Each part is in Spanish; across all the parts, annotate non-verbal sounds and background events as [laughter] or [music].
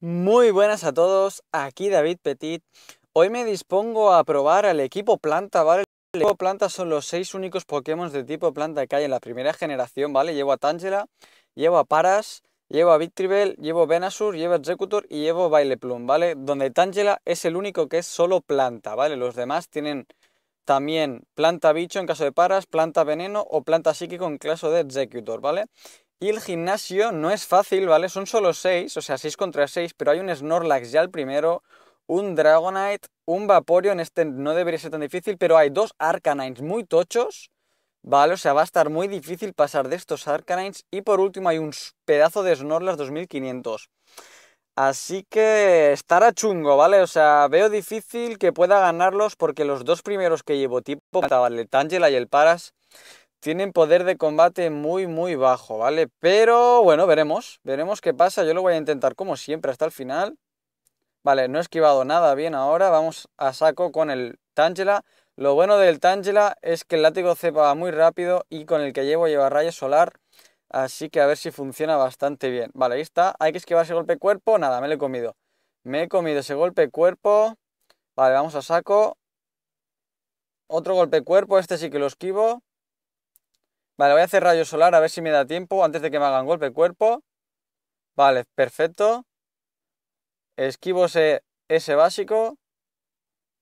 Muy buenas a todos, aquí David Petit. Hoy me dispongo a probar al equipo planta, ¿vale? El equipo planta son los seis únicos Pokémon de tipo planta que hay en la primera generación, ¿vale? Llevo a Tangela, llevo a Paras, llevo a Victreebel, llevo Venasur, llevo a Executor y llevo Baileplum, ¿vale? Donde Tangela es el único que es solo planta, ¿vale? Los demás tienen también planta bicho en caso de Paras, planta veneno o planta psíquico en caso de Executor, ¿vale? Y el gimnasio no es fácil, ¿vale? Son solo 6, o sea, 6 contra 6, pero hay un Snorlax ya el primero, un Dragonite, un Vaporeon, este no debería ser tan difícil, pero hay dos Arcanines muy tochos, ¿vale? O sea, va a estar muy difícil pasar de estos Arcanines. Y por último hay un pedazo de Snorlax 2500. Así que estará chungo, ¿vale? O sea, veo difícil que pueda ganarlos porque los dos primeros que llevo tipo, ¿vale? El Tangela y el Paras, tienen poder de combate muy, muy bajo, ¿vale? Pero bueno, veremos. Veremos qué pasa. Yo lo voy a intentar como siempre hasta el final. Vale, no he esquivado nada bien ahora. Vamos a saco con el Tangela. Lo bueno del Tangela es que el látigo cepa va muy rápido y con el que llevo lleva rayo solar. Así que a ver si funciona bastante bien. Vale, ahí está. Hay que esquivar ese golpe cuerpo. Nada, me lo he comido. Me he comido ese golpe cuerpo. Vale, vamos a saco. Otro golpe cuerpo. Este sí que lo esquivo. Vale, voy a hacer rayo solar a ver si me da tiempo antes de que me hagan golpe cuerpo. Vale, perfecto. Esquivo ese, ese básico.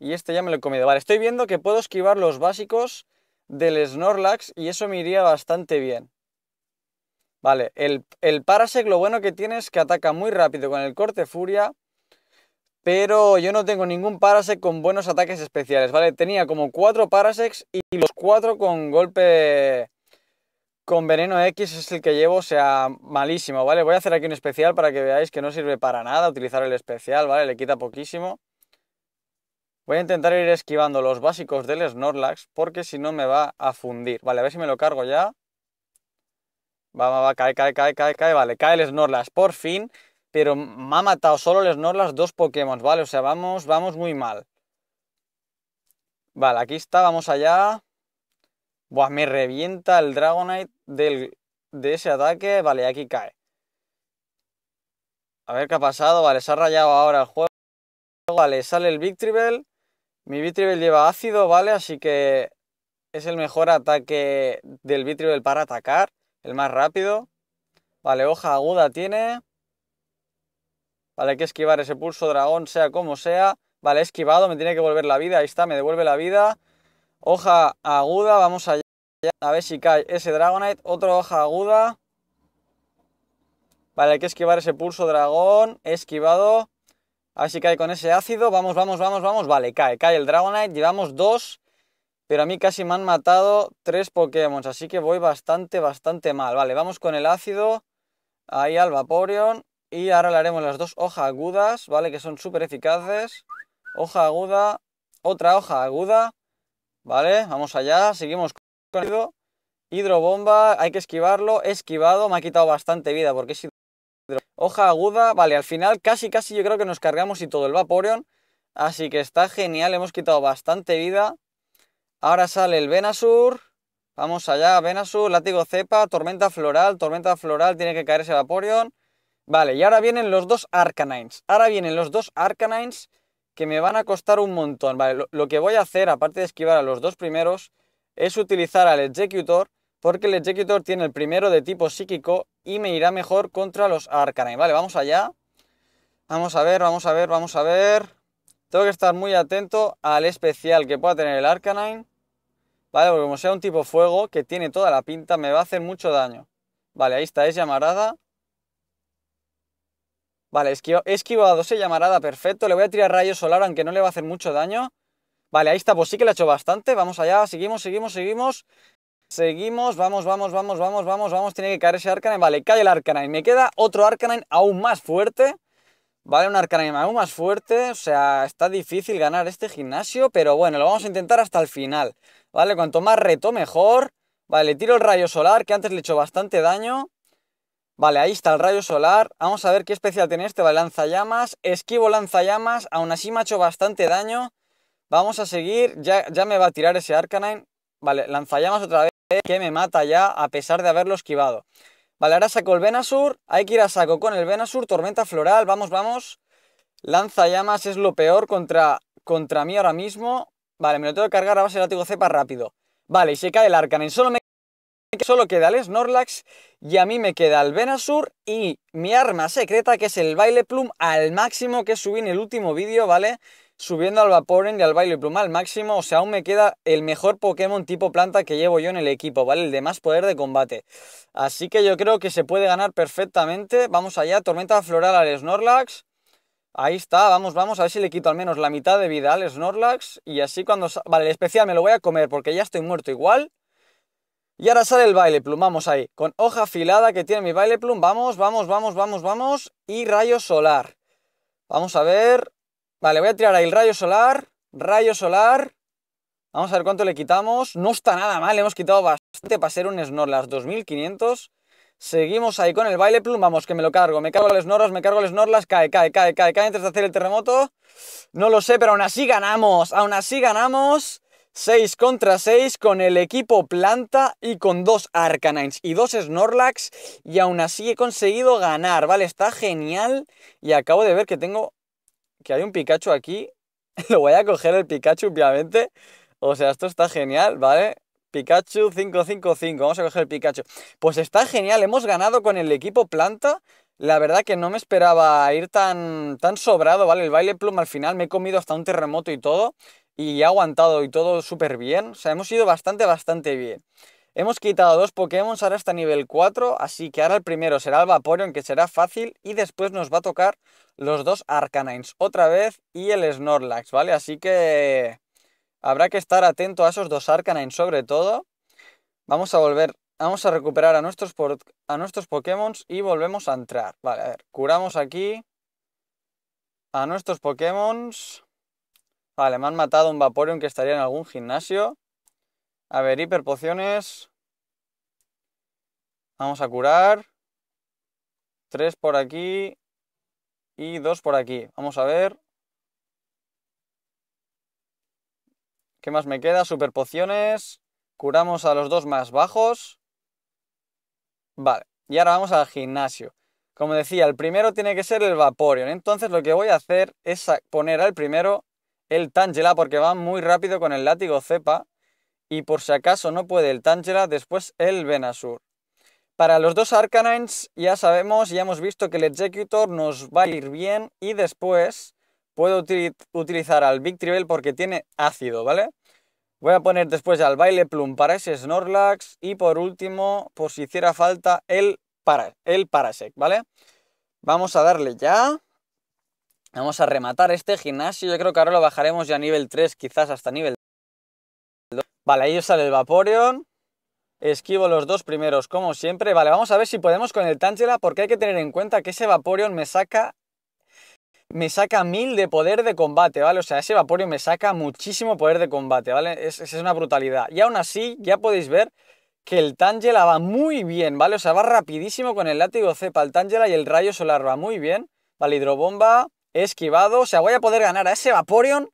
Y este ya me lo he comido. Vale, estoy viendo que puedo esquivar los básicos del Snorlax y eso me iría bastante bien. Vale, el, el lo bueno que tiene es que ataca muy rápido con el corte furia. Pero yo no tengo ningún Parasect con buenos ataques especiales, ¿vale? Tenía como cuatro Parasects y los cuatro con golpe con veneno X es el que llevo, o sea, malísimo, ¿vale? Voy a hacer aquí un especial para que veáis que no sirve para nada utilizar el especial, ¿vale? Le quita poquísimo. Voy a intentar ir esquivando los básicos del Snorlax porque si no me va a fundir. Vale, a ver si me lo cargo ya. Va, va, va, cae, cae, cae, cae, cae. Vale, cae el Snorlax por fin. Pero me ha matado solo el Snorlax dos Pokémon, ¿vale? O sea, vamos, vamos muy mal. Vale, aquí está, vamos allá. Buah, me revienta el Dragonite de ese ataque. Vale, aquí cae. A ver qué ha pasado. Vale, se ha rayado ahora el juego. Vale, sale el Victory Mi Victory lleva ácido, ¿vale? Así que es el mejor ataque del Victory para atacar. El más rápido. Vale, hoja aguda tiene. Vale, hay que esquivar ese pulso dragón, sea como sea. Vale, esquivado, me tiene que volver la vida. Ahí está, me devuelve la vida. Hoja aguda, vamos allá. A ver si cae ese Dragonite. Otra hoja aguda. Vale, hay que esquivar ese pulso dragón. esquivado. A ver si cae con ese ácido. Vamos, vamos, vamos, vamos. Vale, cae, cae el Dragonite. Llevamos dos. Pero a mí casi me han matado tres Pokémon. Así que voy bastante, bastante mal. Vale, vamos con el ácido. Ahí al Vaporeon. Y ahora le haremos las dos hojas agudas, ¿vale? Que son súper eficaces. Hoja aguda. Otra hoja aguda. ¿Vale? Vamos allá. Seguimos. Hidrobomba, hay que esquivarlo. esquivado, me ha quitado bastante vida porque es Hoja aguda, vale, al final casi casi yo creo que nos cargamos y todo el Vaporeon. Así que está genial, hemos quitado bastante vida. Ahora sale el Venasur. Vamos allá, Venasur, látigo cepa, tormenta floral, tormenta floral, tiene que caer ese Vaporeon. Vale, y ahora vienen los dos Arcanines. Ahora vienen los dos Arcanines que me van a costar un montón. Vale, lo que voy a hacer, aparte de esquivar a los dos primeros, es utilizar al Executor porque el Executor tiene el primero de tipo psíquico y me irá mejor contra los Arcanine. Vale, vamos allá. Vamos a ver, vamos a ver, vamos a ver. Tengo que estar muy atento al especial que pueda tener el Arcanine. Vale, porque como sea un tipo fuego que tiene toda la pinta, me va a hacer mucho daño. Vale, ahí está, es llamarada. Vale, esquivado, esquivado se llamarada, perfecto. Le voy a tirar rayos solar, aunque no le va a hacer mucho daño. Vale, ahí está, pues sí que le ha hecho bastante. Vamos allá, seguimos, seguimos, seguimos. Seguimos, vamos, vamos, vamos, vamos, vamos, vamos. Tiene que caer ese Arcanine. Vale, cae el Arcanine. Me queda otro Arcanine aún más fuerte. Vale, un Arcanine aún más fuerte. O sea, está difícil ganar este gimnasio, pero bueno, lo vamos a intentar hasta el final. Vale, cuanto más reto, mejor. Vale, tiro el rayo solar, que antes le he hecho bastante daño. Vale, ahí está el rayo solar. Vamos a ver qué especial tiene este. Vale, Llamas, Esquivo lanzallamas. Aún así me ha hecho bastante daño. Vamos a seguir. Ya, ya me va a tirar ese Arcanine. Vale, lanzallamas otra vez. Que me mata ya a pesar de haberlo esquivado. Vale, ahora saco el Venasur. Hay que ir a saco con el Venasur. Tormenta floral. Vamos, vamos. Lanzallamas es lo peor contra, contra mí ahora mismo. Vale, me lo tengo que cargar a base de látigo cepa rápido. Vale, y se cae el Arcanine. Solo me solo queda el Snorlax y a mí me queda el Venasur y mi arma secreta que es el Baile Plum al máximo que subí en el último vídeo, ¿vale? subiendo al Vaporeon y al Baile Pluma al máximo. O sea, aún me queda el mejor Pokémon tipo planta que llevo yo en el equipo, ¿vale? El de más poder de combate. Así que yo creo que se puede ganar perfectamente. Vamos allá, Tormenta Floral al Snorlax. Ahí está, vamos, vamos, a ver si le quito al menos la mitad de vida al Snorlax. Y así cuando... Vale, el especial me lo voy a comer porque ya estoy muerto igual. Y ahora sale el baile plum, vamos ahí. Con hoja afilada que tiene mi baile plum. Vamos, vamos, vamos, vamos, vamos. Y rayo solar. Vamos a ver. Vale, voy a tirar ahí el rayo solar, rayo solar. Vamos a ver cuánto le quitamos. No está nada mal, le hemos quitado bastante para ser un Snorlax, 2500. Seguimos ahí con el baile plum, vamos, que me lo cargo. Me cargo el Snorlax, me cargo el Snorlax, cae, cae, cae, cae, cae antes de hacer el terremoto. No lo sé, pero aún así ganamos, aún así ganamos. 6 contra 6 con el equipo planta y con dos Arcanines y dos Snorlax y aún así he conseguido ganar, ¿vale? Está genial y acabo de ver que tengo que hay un Pikachu aquí. [laughs] Lo voy a coger el Pikachu, obviamente. O sea, esto está genial, ¿vale? Pikachu 555, vamos a coger el Pikachu. Pues está genial, hemos ganado con el equipo planta. La verdad que no me esperaba ir tan, tan sobrado, ¿vale? El baile pluma al final me he comido hasta un terremoto y todo. Y he aguantado y todo súper bien. O sea, hemos ido bastante, bastante bien. Hemos quitado dos Pokémon, ahora está nivel 4, así que ahora el primero será el Vaporeon, que será fácil, y después nos va a tocar los dos Arcanines otra vez y el Snorlax, ¿vale? Así que habrá que estar atento a esos dos Arcanines sobre todo. Vamos a volver, vamos a recuperar a nuestros, a nuestros Pokémon y volvemos a entrar. Vale, a ver, curamos aquí a nuestros Pokémon. Vale, me han matado un Vaporeon que estaría en algún gimnasio. A ver, hiperpociones. Vamos a curar. Tres por aquí. Y dos por aquí. Vamos a ver. ¿Qué más me queda? Superpociones. Curamos a los dos más bajos. Vale. Y ahora vamos al gimnasio. Como decía, el primero tiene que ser el Vaporeon. Entonces lo que voy a hacer es poner al primero el Tangela porque va muy rápido con el látigo cepa y por si acaso no puede el Tangela, después el Venasur Para los dos Arcanines ya sabemos, ya hemos visto que el Executor nos va a ir bien y después puedo utilizar al Big porque tiene ácido, ¿vale? Voy a poner después al Baile Plum para ese Snorlax y por último, por si hiciera falta, el, para el Parasec, ¿vale? Vamos a darle ya. Vamos a rematar este gimnasio. Yo creo que ahora lo bajaremos ya a nivel 3, quizás hasta nivel Vale, ahí sale el Vaporeon. Esquivo los dos primeros, como siempre. Vale, vamos a ver si podemos con el Tangela, porque hay que tener en cuenta que ese Vaporeon me saca... Me saca mil de poder de combate, ¿vale? O sea, ese Vaporeon me saca muchísimo poder de combate, ¿vale? Es, es una brutalidad. Y aún así, ya podéis ver que el Tangela va muy bien, ¿vale? O sea, va rapidísimo con el látigo cepa, el Tangela y el rayo solar va muy bien. Vale, hidrobomba, esquivado. O sea, voy a poder ganar a ese Vaporeon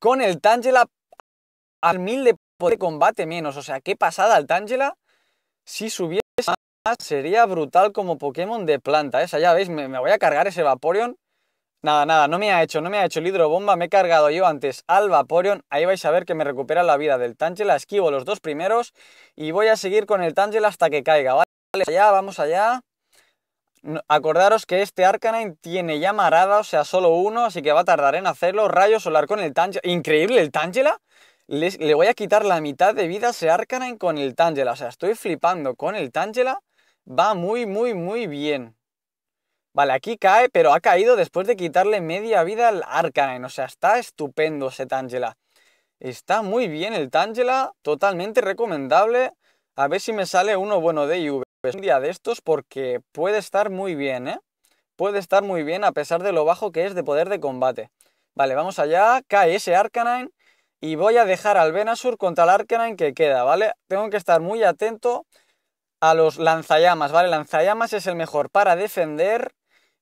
con el Tangela al mil de de combate menos. O sea, qué pasada Tángela. Si subiese más, sería brutal como Pokémon de planta. Esa, ¿eh? ya veis, me, voy a cargar ese Vaporeon. Nada, nada, no me ha hecho, no me ha hecho el hidrobomba. Me he cargado yo antes al Vaporeon. Ahí vais a ver que me recupera la vida del Tangela. Esquivo los dos primeros y voy a seguir con el Tangela hasta que caiga. Vale, allá, vamos allá. Acordaros que este Arcanine tiene llamarada, o sea, solo uno, así que va a tardar en hacerlo. Rayo solar con el Tangela. Increíble el Tangela le voy a quitar la mitad de vida a Arcanine con el Tangela. O sea, estoy flipando con el Tangela. Va muy, muy, muy bien. Vale, aquí cae, pero ha caído después de quitarle media vida al Arcanine. O sea, está estupendo ese Tangela. Está muy bien el Tangela, totalmente recomendable. A ver si me sale uno bueno de IV. Pues un día de estos porque puede estar muy bien, ¿eh? Puede estar muy bien a pesar de lo bajo que es de poder de combate. Vale, vamos allá. Cae ese Arcanine. Y voy a dejar al Benasur contra el Arcanine que queda, ¿vale? Tengo que estar muy atento a los lanzallamas, ¿vale? Lanzallamas es el mejor para defender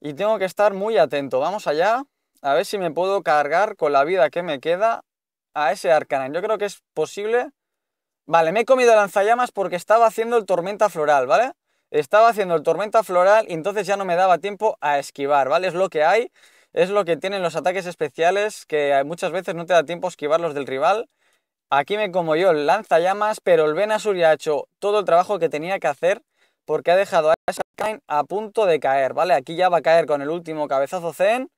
y tengo que estar muy atento. Vamos allá, a ver si me puedo cargar con la vida que me queda a ese Arcanine. Yo creo que es posible. Vale, me he comido lanzallamas porque estaba haciendo el tormenta floral, ¿vale? Estaba haciendo el tormenta floral y entonces ya no me daba tiempo a esquivar, ¿vale? Es lo que hay. Es lo que tienen los ataques especiales, que muchas veces no te da tiempo a esquivarlos del rival. Aquí me como yo el lanzallamas, pero el venasur ya ha hecho todo el trabajo que tenía que hacer porque ha dejado a Ashakain a punto de caer, ¿vale? Aquí ya va a caer con el último cabezazo Zen.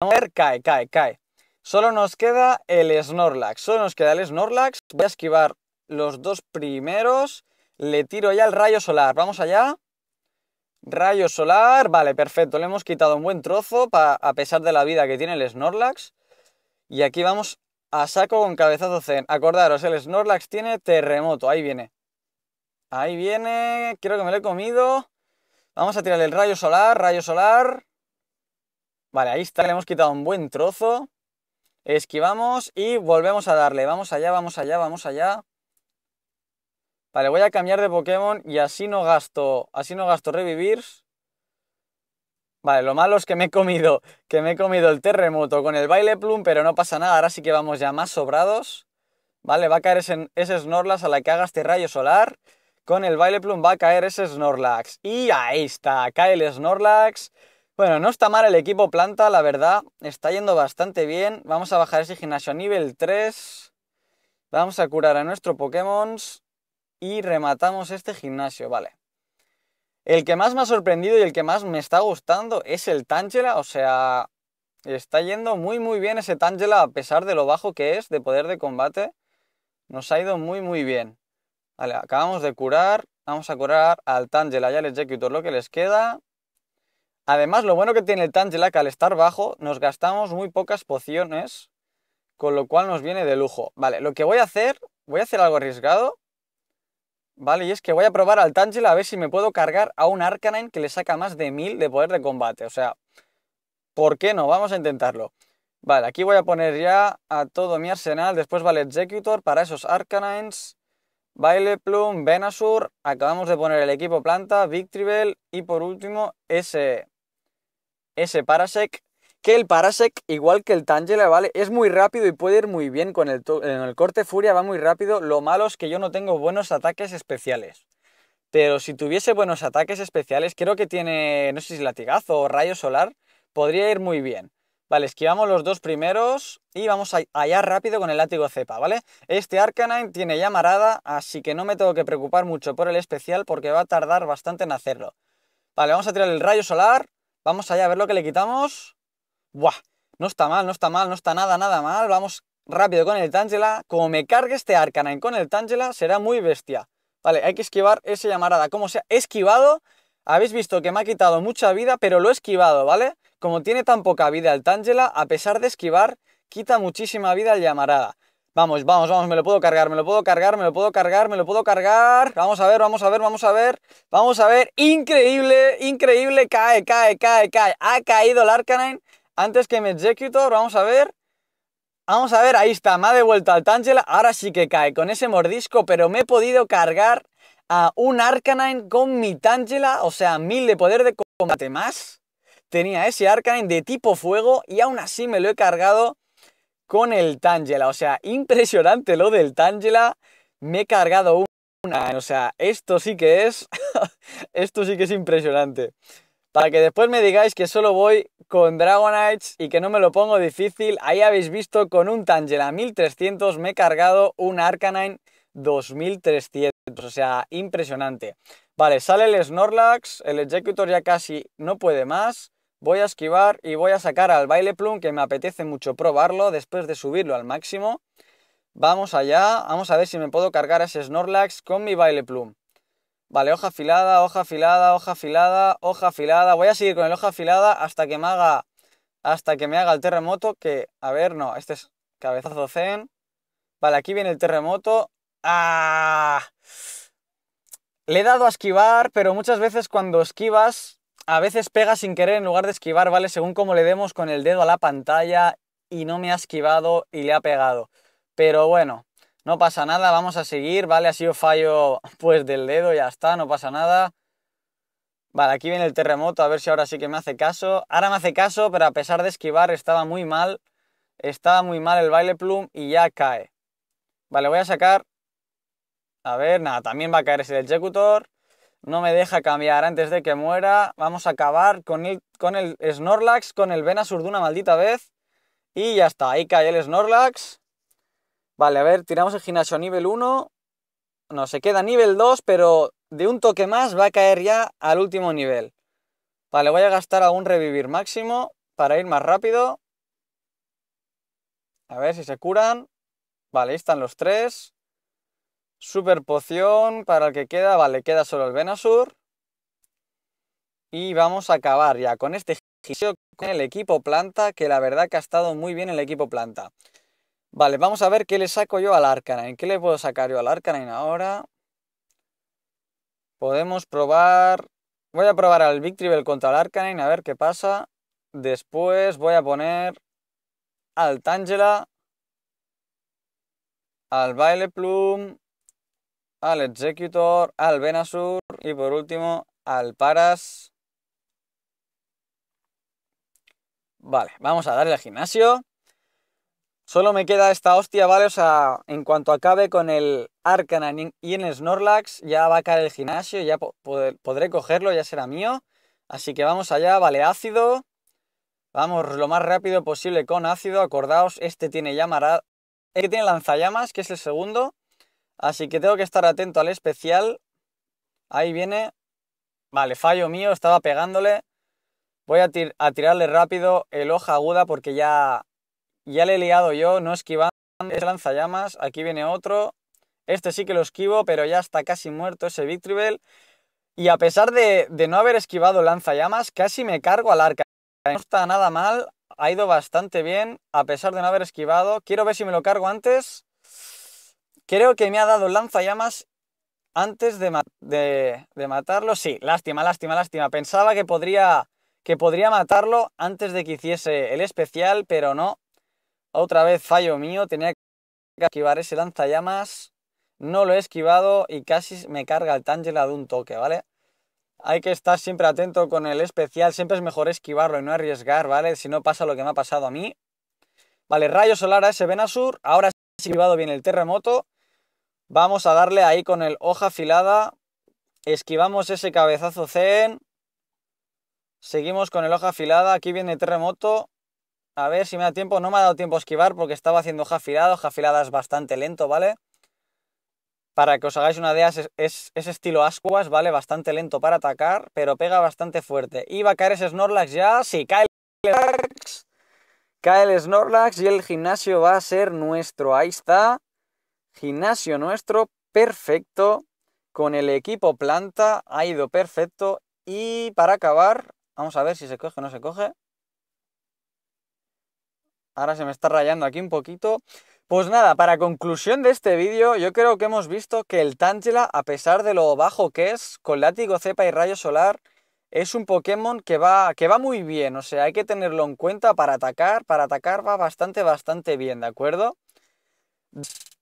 Vamos a ver, cae, cae, cae. Solo nos queda el Snorlax, solo nos queda el Snorlax. Voy a esquivar los dos primeros. Le tiro ya el rayo solar, vamos allá. Rayo solar, vale, perfecto. Le hemos quitado un buen trozo a pesar de la vida que tiene el Snorlax. Y aquí vamos a saco con cabezazo Zen. Acordaros, el Snorlax tiene terremoto. Ahí viene. Ahí viene. Creo que me lo he comido. Vamos a tirarle el rayo solar, rayo solar. Vale, ahí está. Le hemos quitado un buen trozo. Esquivamos y volvemos a darle. Vamos allá, vamos allá, vamos allá. Vale, voy a cambiar de Pokémon y así no gasto, así no gasto revivir. Vale, lo malo es que me he comido, que me he comido el terremoto con el baile plum, pero no pasa nada, ahora sí que vamos ya más sobrados. Vale, va a caer ese, Snorlax a la que haga este rayo solar. Con el baile plum va a caer ese Snorlax. Y ahí está, cae el Snorlax. Bueno, no está mal el equipo planta, la verdad. Está yendo bastante bien. Vamos a bajar ese gimnasio a nivel 3. Vamos a curar a nuestro Pokémon y rematamos este gimnasio, vale. El que más me ha sorprendido y el que más me está gustando es el Tangela, o sea, está yendo muy muy bien ese Tangela a pesar de lo bajo que es de poder de combate. Nos ha ido muy muy bien. Vale, acabamos de curar, vamos a curar al Tangela Y al Executor lo que les queda. Además, lo bueno que tiene el Tangela que al estar bajo nos gastamos muy pocas pociones, con lo cual nos viene de lujo. Vale, lo que voy a hacer, voy a hacer algo arriesgado. Vale, y es que voy a probar al Tangela a ver si me puedo cargar a un Arcanine que le saca más de 1000 de poder de combate. O sea, ¿por qué no? Vamos a intentarlo. Vale, aquí voy a poner ya a todo mi arsenal. Después vale Executor para esos Arcanines. Baile Plum, Venasur. Acabamos de poner el equipo planta, Victreebel y por último ese, ese Parasec que el Parasek, igual que el Tangela, ¿vale? Es muy rápido y puede ir muy bien con el, el corte Furia, va muy rápido. Lo malo es que yo no tengo buenos ataques especiales. Pero si tuviese buenos ataques especiales, creo que tiene, no sé si latigazo o rayo solar, podría ir muy bien. Vale, esquivamos los dos primeros y vamos allá rápido con el látigo cepa, ¿vale? Este Arcanine tiene llamarada así que no me tengo que preocupar mucho por el especial porque va a tardar bastante en hacerlo. Vale, vamos a tirar el rayo solar, vamos allá a ver lo que le quitamos. ¡Buah! No está mal, no está mal, no está nada, nada mal. Vamos rápido con el Tangela. Como me cargue este Arcanine con el Tangela, será muy bestia. Vale, hay que esquivar ese llamarada. Como sea, esquivado. Habéis visto que me ha quitado mucha vida, pero lo he esquivado, ¿vale? Como tiene tan poca vida el Tangela, a pesar de esquivar, quita muchísima vida el llamarada. Vamos, vamos, vamos, me lo puedo cargar, me lo puedo cargar, me lo puedo cargar, me lo puedo cargar. Vamos a ver, vamos a ver, vamos a ver, vamos a ver. Increíble, increíble, cae, cae, cae, cae. Ha caído el Arcanine, antes que me Executor, vamos a ver. Vamos a ver, ahí está, me ha devuelto al Tangela. Ahora sí que cae con ese mordisco, pero me he podido cargar a un Arcanine con mi Tangela, o sea, mil de poder de combate más. Tenía ese Arcanine de tipo fuego y aún así me lo he cargado con el Tangela. O sea, impresionante lo del Tangela. Me he cargado una. O sea, esto sí que es. [laughs] esto sí que es impresionante. Para que después me digáis que solo voy con Dragonites y que no me lo pongo difícil. Ahí habéis visto con un Tangela 1300 me he cargado un Arcanine 2300. O sea, impresionante. Vale, sale el Snorlax. El Executor ya casi no puede más. Voy a esquivar y voy a sacar al Baile Plum que me apetece mucho probarlo después de subirlo al máximo. Vamos allá, vamos a ver si me puedo cargar a ese Snorlax con mi Baile Plum. Vale, hoja afilada, hoja afilada, hoja afilada, hoja afilada. Voy a seguir con el hoja afilada hasta que me haga, hasta que me haga el terremoto, que, a ver, no, este es cabezazo zen. Vale, aquí viene el terremoto. ¡Ah! Le he dado a esquivar, pero muchas veces cuando esquivas, a veces pega sin querer en lugar de esquivar, ¿vale? Según como le demos con el dedo a la pantalla y no me ha esquivado y le ha pegado. Pero bueno, no pasa nada, vamos a seguir, ¿vale? Ha sido fallo [laughs] pues del dedo, ya está, no pasa nada. Vale, aquí viene el terremoto, a ver si ahora sí que me hace caso. Ahora me hace caso, pero a pesar de esquivar estaba muy mal. Estaba muy mal el baile plum y ya cae. Vale, voy a sacar... A ver, nada, también va a caer ese ejecutor. No me deja cambiar antes de que muera. Vamos a acabar con el, con el Snorlax, con el Venasur de una maldita vez. Y ya está, ahí cae el Snorlax. Vale, a ver, tiramos el gimnasio nivel 1. No, se queda nivel 2, pero de un toque más va a caer ya al último nivel. Vale, voy a gastar a un revivir máximo para ir más rápido. A ver si se curan. Vale, ahí están los tres. Super poción para el que queda. Vale, queda solo el venasur Y vamos a acabar ya con este con el equipo planta, que la verdad que ha estado muy bien el equipo planta. Vale, vamos a ver qué le saco yo al Arcanine. ¿Qué le puedo sacar yo al Arcanine ahora? Podemos probar... Voy a probar al Victrivel contra el Arcanine, a ver qué pasa. Después voy a poner al Tangela, al Baile Plum, al Executor, al Benasur y por último al Paras. Vale, vamos a darle al gimnasio. Solo me queda esta hostia, ¿vale? O sea, en cuanto acabe con el Arcanine y en Snorlax, ya va a caer el gimnasio, ya podré cogerlo, ya será mío. Así que vamos allá, vale, ácido. Vamos lo más rápido posible con ácido. Acordaos, este tiene este tiene lanzallamas, que es el segundo. Así que tengo que estar atento al especial. Ahí viene. Vale, fallo mío, estaba pegándole. Voy a, a tirarle rápido el hoja aguda porque ya ya le he liado yo, no esquivando. Es lanzallamas, aquí viene otro. Este sí que lo esquivo, pero ya está casi muerto ese Victreebel. Y a pesar de, no haber esquivado lanzallamas, casi me cargo al arca. No está nada mal, ha ido bastante bien, a pesar de no haber esquivado. Quiero ver si me lo cargo antes. Creo que me ha dado lanzallamas antes de, de matarlo. Sí, lástima, lástima, lástima. Pensaba que podría, que podría matarlo antes de que hiciese el especial, pero no, otra vez fallo mío, tenía que esquivar ese lanzallamas. No lo he esquivado y casi me carga el Tangela de un toque, ¿vale? Hay que estar siempre atento con el especial, siempre es mejor esquivarlo y no arriesgar, ¿vale? Si no pasa lo que me ha pasado a mí. Vale, rayo solar a ese venasur, ahora sí he esquivado bien el terremoto. Vamos a darle ahí con el hoja afilada. Esquivamos ese cabezazo Zen. Seguimos con el hoja afilada. Aquí viene terremoto. A ver si me da tiempo. No me ha dado tiempo a esquivar porque estaba haciendo jafilado. Jafilada bastante lento, ¿vale? Para que os hagáis una idea, es, estilo ascuas, ¿vale? Bastante lento para atacar, pero pega bastante fuerte. Y va a caer ese Snorlax ya. si cae el Snorlax. Cae el Snorlax y el gimnasio va a ser nuestro. Ahí está. Gimnasio nuestro, perfecto. Con el equipo planta, ha ido perfecto. Y para acabar, vamos a ver si se coge o no se coge. Ahora se me está rayando aquí un poquito. Pues nada, para conclusión de este vídeo, yo creo que hemos visto que el Tangela, a pesar de lo bajo que es, con látigo cepa y rayo solar, es un Pokémon que va, que va muy bien, o sea, hay que tenerlo en cuenta para atacar, para atacar va bastante, bastante bien, ¿de acuerdo?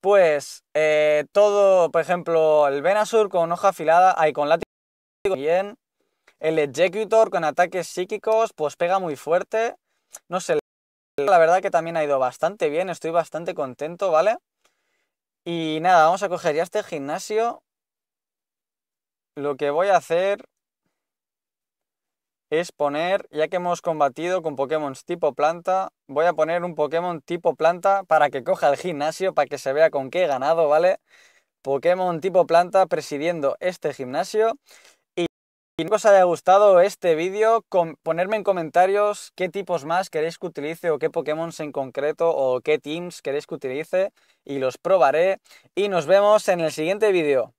Pues eh, todo, por ejemplo, el Venasur con hoja afilada, hay con látigo bien, el Ejecutor con ataques psíquicos, pues pega muy fuerte, no sé, la verdad que también ha ido bastante bien, estoy bastante contento, ¿vale? Y nada, vamos a coger ya este gimnasio. Lo que voy a hacer es poner, ya que hemos combatido con Pokémon tipo planta, voy a poner un Pokémon tipo planta para que coja el gimnasio, para que se vea con qué he ganado, ¿vale? Pokémon tipo planta presidiendo este gimnasio. Si os haya gustado este vídeo, ponerme en comentarios qué tipos más queréis que utilice o qué Pokémon en concreto o qué teams queréis que utilice y los probaré. Y nos vemos en el siguiente vídeo.